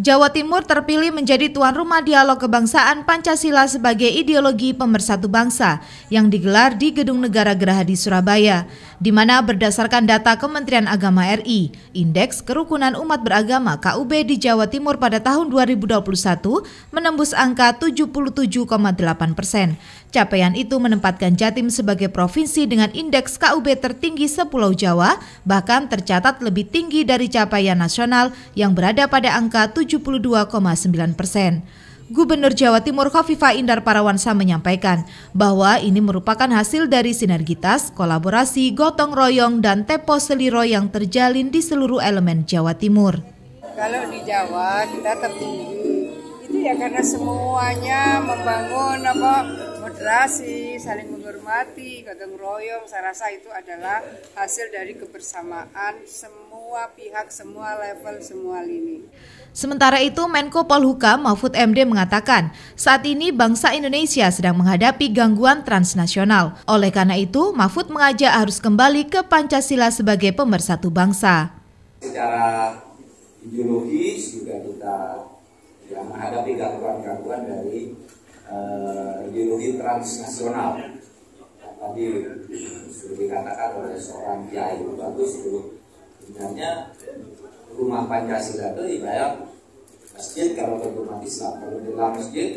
Jawa Timur terpilih menjadi tuan rumah dialog kebangsaan Pancasila sebagai ideologi pemersatu bangsa yang digelar di Gedung Negara Geraha di Surabaya, di mana berdasarkan data Kementerian Agama RI, Indeks Kerukunan Umat Beragama KUB di Jawa Timur pada tahun 2021 menembus angka 77,8 persen. Capaian itu menempatkan Jatim sebagai provinsi dengan indeks KUB tertinggi sepulau Jawa, bahkan tercatat lebih tinggi dari capaian nasional yang berada pada angka 7 72,9 persen. Gubernur Jawa Timur Khofifa Indar Parawansa menyampaikan bahwa ini merupakan hasil dari sinergitas, kolaborasi, gotong royong, dan tepo seliro yang terjalin di seluruh elemen Jawa Timur. Kalau di Jawa kita tertinggi, itu ya karena semuanya membangun apa bersilaturahmi, saling menghormati, gotong royong, saya rasa itu adalah hasil dari kebersamaan semua pihak, semua level, semua lini. Sementara itu, Menko Polhukam Mahfud MD mengatakan, saat ini bangsa Indonesia sedang menghadapi gangguan transnasional. Oleh karena itu, Mahfud mengajak harus kembali ke Pancasila sebagai pemersatu bangsa. Secara ideologis juga kita ya, menghadapi gangguan-gangguan dari eh, studi transnasional nah, tadi sudah dikatakan oleh seorang kiai bagus dulu sebenarnya rumah Pancasila itu ibarat masjid kalau ke rumah Islam kalau di dalam masjid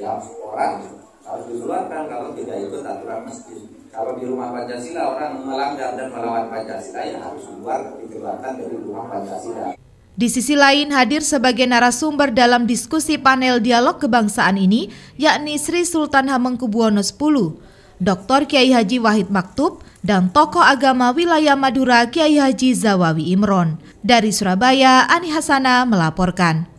ya orang harus dikeluarkan kalau tidak ikut aturan masjid kalau di rumah Pancasila orang melanggar dan melawan Pancasila ya harus keluar dikeluarkan dari rumah Pancasila di sisi lain hadir sebagai narasumber dalam diskusi panel dialog kebangsaan ini, yakni Sri Sultan Hamengkubuwono X, Dr. Kiai Haji Wahid Maktub, dan tokoh agama wilayah Madura Kiai Haji Zawawi Imron. Dari Surabaya, Ani Hasana melaporkan.